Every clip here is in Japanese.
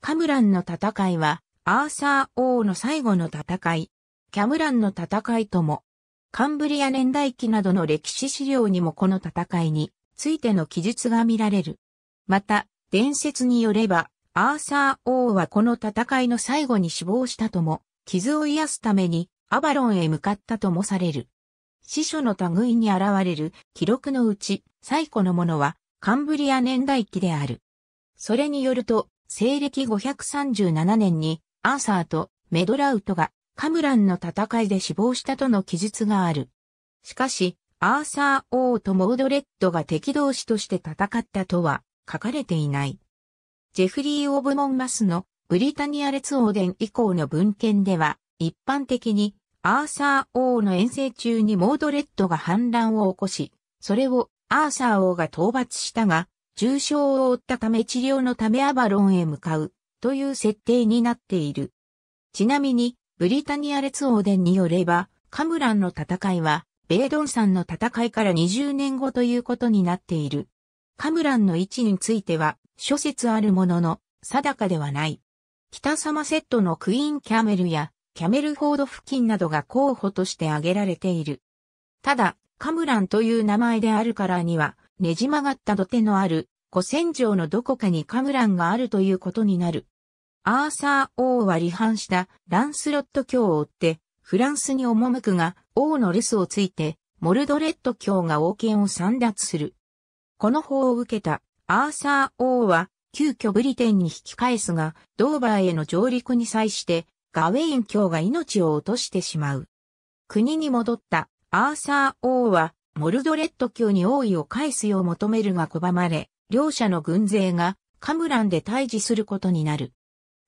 カムランの戦いは、アーサー王の最後の戦い、キャムランの戦いとも、カンブリア年代記などの歴史資料にもこの戦いについての記述が見られる。また、伝説によれば、アーサー王はこの戦いの最後に死亡したとも、傷を癒すためにアバロンへ向かったともされる。司書の類に現れる記録のうち最古のものはカンブリア年代記である。それによると、西暦537年にアーサーとメドラウトがカムランの戦いで死亡したとの記述がある。しかし、アーサー王とモードレッドが敵同士として戦ったとは書かれていない。ジェフリー・オブ・モンマスのブリタニア列王伝以降の文献では、一般的にアーサー王の遠征中にモードレッドが反乱を起こし、それをアーサー王が討伐したが、重傷を負ったため治療のためアバロンへ向かうという設定になっている。ちなみに、ブリタニア列王伝によれば、カムランの戦いは、ベイドンさんの戦いから20年後ということになっている。カムランの位置については、諸説あるものの、定かではない。北様セットのクイーンキャメルや、キャメルフォード付近などが候補として挙げられている。ただ、カムランという名前であるからには、ねじ曲がった土手のある古戦場のどこかにカムランがあるということになる。アーサー王は離反したランスロット教を追ってフランスに赴くが王の留守をついてモルドレット教が王権を散奪する。この法を受けたアーサー王は急遽ブリテンに引き返すがドーバーへの上陸に際してガウェイン教が命を落としてしまう。国に戻ったアーサー王はモルドレット教に王位を返すよう求めるが拒まれ、両者の軍勢がカムランで退治することになる。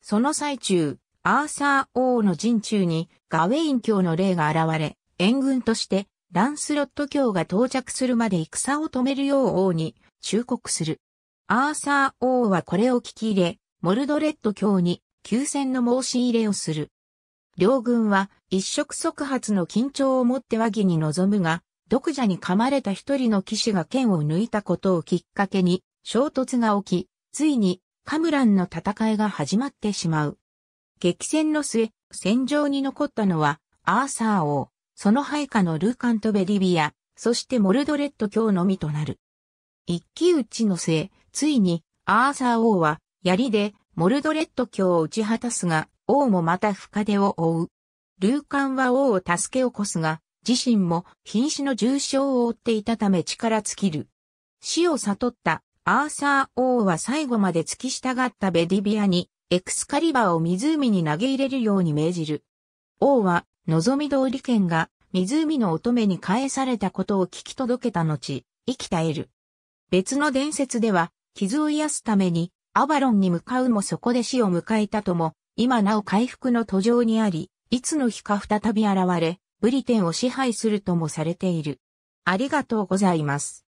その最中、アーサー王の陣中にガウェイン教の霊が現れ、援軍としてランスロット教が到着するまで戦を止めるよう王に忠告する。アーサー王はこれを聞き入れ、モルドレット教に休戦の申し入れをする。両軍は一触即発の緊張をもって和議に臨むが、毒蛇に噛まれた一人の騎士が剣を抜いたことをきっかけに衝突が起き、ついにカムランの戦いが始まってしまう。激戦の末、戦場に残ったのはアーサー王、その配下のルーカントベリビア、そしてモルドレット卿のみとなる。一騎打ちの末、ついにアーサー王は槍でモルドレット卿を打ち果たすが、王もまた深手を追う。ルーカンは王を助け起こすが、自身も瀕死の重傷を負っていたため力尽きる。死を悟ったアーサー王は最後まで突き従ったベディビアにエクスカリバーを湖に投げ入れるように命じる。王は望み通り剣が湖の乙女に返されたことを聞き届けた後、生き絶える。別の伝説では傷を癒すためにアバロンに向かうもそこで死を迎えたとも、今なお回復の途上にあり、いつの日か再び現れ、ブリテンを支配するともされている。ありがとうございます。